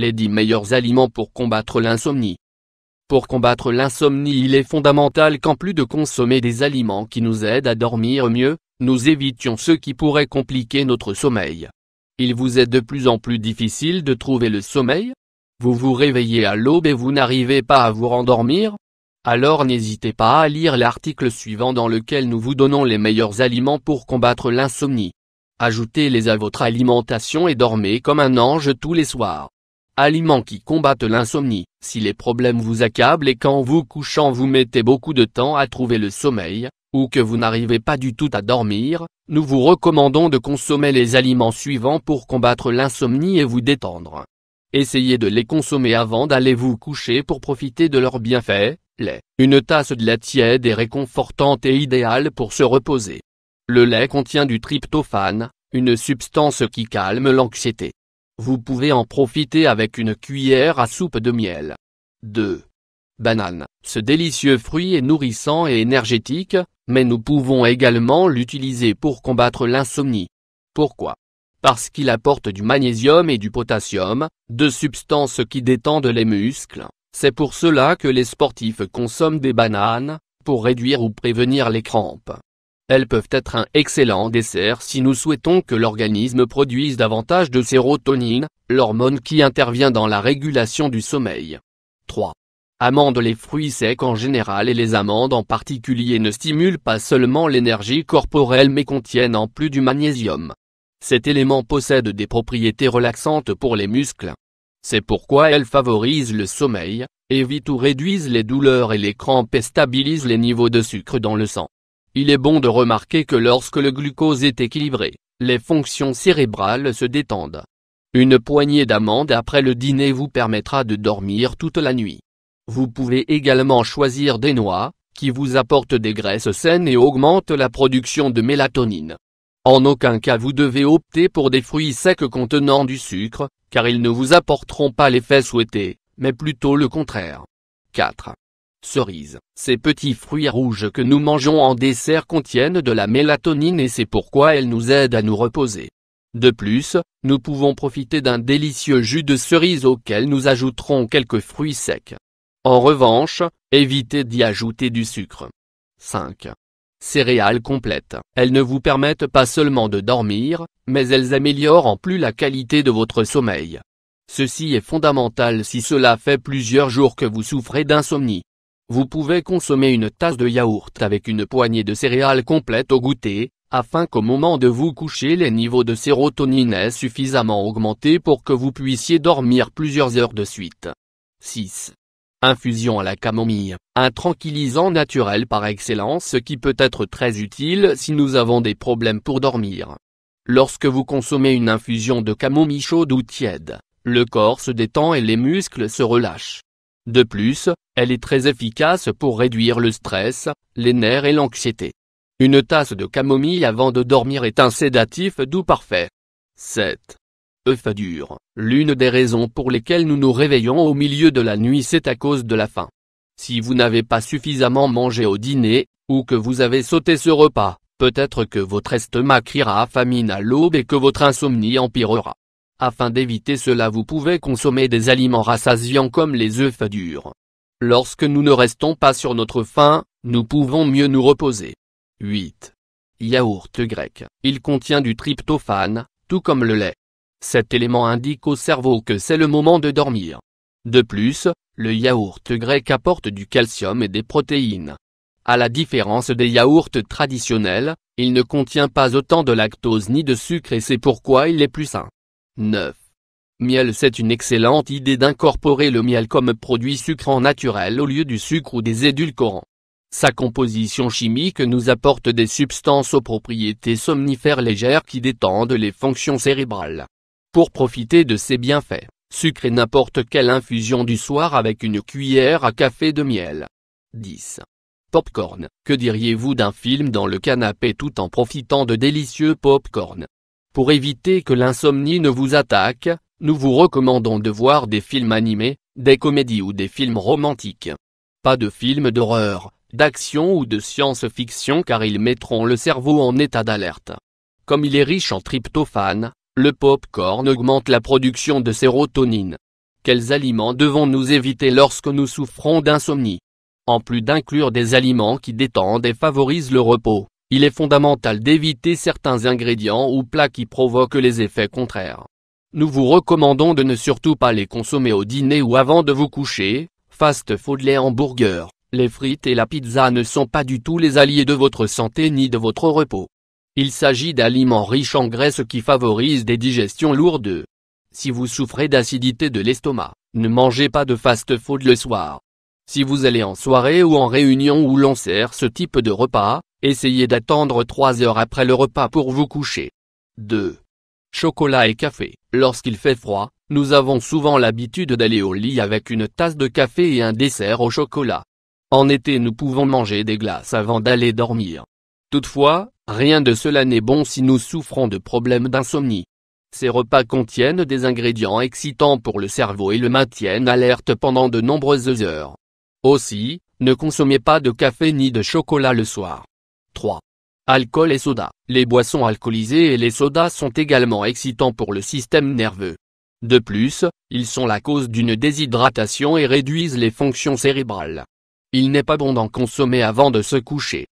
les 10 meilleurs aliments pour combattre l'insomnie. Pour combattre l'insomnie il est fondamental qu'en plus de consommer des aliments qui nous aident à dormir mieux, nous évitions ceux qui pourraient compliquer notre sommeil. Il vous est de plus en plus difficile de trouver le sommeil Vous vous réveillez à l'aube et vous n'arrivez pas à vous rendormir Alors n'hésitez pas à lire l'article suivant dans lequel nous vous donnons les meilleurs aliments pour combattre l'insomnie. Ajoutez-les à votre alimentation et dormez comme un ange tous les soirs. Aliments qui combattent l'insomnie. Si les problèmes vous accablent et qu'en vous couchant vous mettez beaucoup de temps à trouver le sommeil, ou que vous n'arrivez pas du tout à dormir, nous vous recommandons de consommer les aliments suivants pour combattre l'insomnie et vous détendre. Essayez de les consommer avant d'aller vous coucher pour profiter de leurs bienfaits, lait. Une tasse de lait tiède est réconfortante et idéale pour se reposer. Le lait contient du tryptophane, une substance qui calme l'anxiété. Vous pouvez en profiter avec une cuillère à soupe de miel. 2. Banane. Ce délicieux fruit est nourrissant et énergétique, mais nous pouvons également l'utiliser pour combattre l'insomnie. Pourquoi Parce qu'il apporte du magnésium et du potassium, deux substances qui détendent les muscles. C'est pour cela que les sportifs consomment des bananes, pour réduire ou prévenir les crampes. Elles peuvent être un excellent dessert si nous souhaitons que l'organisme produise davantage de sérotonine, l'hormone qui intervient dans la régulation du sommeil. 3. Amandes Les fruits secs en général et les amandes en particulier ne stimulent pas seulement l'énergie corporelle mais contiennent en plus du magnésium. Cet élément possède des propriétés relaxantes pour les muscles. C'est pourquoi elles favorisent le sommeil, évitent ou réduisent les douleurs et les crampes et stabilisent les niveaux de sucre dans le sang. Il est bon de remarquer que lorsque le glucose est équilibré, les fonctions cérébrales se détendent. Une poignée d'amandes après le dîner vous permettra de dormir toute la nuit. Vous pouvez également choisir des noix, qui vous apportent des graisses saines et augmentent la production de mélatonine. En aucun cas vous devez opter pour des fruits secs contenant du sucre, car ils ne vous apporteront pas l'effet souhaité, mais plutôt le contraire. 4. Cerise. Ces petits fruits rouges que nous mangeons en dessert contiennent de la mélatonine et c'est pourquoi elles nous aident à nous reposer. De plus, nous pouvons profiter d'un délicieux jus de cerise auquel nous ajouterons quelques fruits secs. En revanche, évitez d'y ajouter du sucre. 5. Céréales complètes. Elles ne vous permettent pas seulement de dormir, mais elles améliorent en plus la qualité de votre sommeil. Ceci est fondamental si cela fait plusieurs jours que vous souffrez d'insomnie. Vous pouvez consommer une tasse de yaourt avec une poignée de céréales complètes au goûter, afin qu'au moment de vous coucher les niveaux de sérotonine aient suffisamment augmenté pour que vous puissiez dormir plusieurs heures de suite. 6. Infusion à la camomille, un tranquillisant naturel par excellence qui peut être très utile si nous avons des problèmes pour dormir. Lorsque vous consommez une infusion de camomille chaude ou tiède, le corps se détend et les muscles se relâchent. De plus, elle est très efficace pour réduire le stress, les nerfs et l'anxiété. Une tasse de camomille avant de dormir est un sédatif doux parfait. 7. dur. L'une des raisons pour lesquelles nous nous réveillons au milieu de la nuit c'est à cause de la faim. Si vous n'avez pas suffisamment mangé au dîner, ou que vous avez sauté ce repas, peut-être que votre estomac criera à famine à l'aube et que votre insomnie empirera. Afin d'éviter cela vous pouvez consommer des aliments rassasiants comme les œufs durs. Lorsque nous ne restons pas sur notre faim, nous pouvons mieux nous reposer. 8. Yaourt grec. Il contient du tryptophane, tout comme le lait. Cet élément indique au cerveau que c'est le moment de dormir. De plus, le yaourt grec apporte du calcium et des protéines. À la différence des yaourts traditionnels, il ne contient pas autant de lactose ni de sucre et c'est pourquoi il est plus sain. 9. Miel C'est une excellente idée d'incorporer le miel comme produit sucrant naturel au lieu du sucre ou des édulcorants. Sa composition chimique nous apporte des substances aux propriétés somnifères légères qui détendent les fonctions cérébrales. Pour profiter de ses bienfaits, sucrez n'importe quelle infusion du soir avec une cuillère à café de miel. 10. Popcorn Que diriez-vous d'un film dans le canapé tout en profitant de délicieux popcorn pour éviter que l'insomnie ne vous attaque, nous vous recommandons de voir des films animés, des comédies ou des films romantiques. Pas de films d'horreur, d'action ou de science-fiction car ils mettront le cerveau en état d'alerte. Comme il est riche en tryptophane, le pop-corn augmente la production de sérotonine. Quels aliments devons-nous éviter lorsque nous souffrons d'insomnie En plus d'inclure des aliments qui détendent et favorisent le repos, il est fondamental d'éviter certains ingrédients ou plats qui provoquent les effets contraires. Nous vous recommandons de ne surtout pas les consommer au dîner ou avant de vous coucher, fast food les hamburgers, les frites et la pizza ne sont pas du tout les alliés de votre santé ni de votre repos. Il s'agit d'aliments riches en graisse qui favorisent des digestions lourdes. Si vous souffrez d'acidité de l'estomac, ne mangez pas de fast food le soir. Si vous allez en soirée ou en réunion où l'on sert ce type de repas, essayez d'attendre 3 heures après le repas pour vous coucher. 2. Chocolat et café. Lorsqu'il fait froid, nous avons souvent l'habitude d'aller au lit avec une tasse de café et un dessert au chocolat. En été nous pouvons manger des glaces avant d'aller dormir. Toutefois, rien de cela n'est bon si nous souffrons de problèmes d'insomnie. Ces repas contiennent des ingrédients excitants pour le cerveau et le maintiennent alerte pendant de nombreuses heures. Aussi, ne consommez pas de café ni de chocolat le soir. 3. Alcool et soda. Les boissons alcoolisées et les sodas sont également excitants pour le système nerveux. De plus, ils sont la cause d'une déshydratation et réduisent les fonctions cérébrales. Il n'est pas bon d'en consommer avant de se coucher.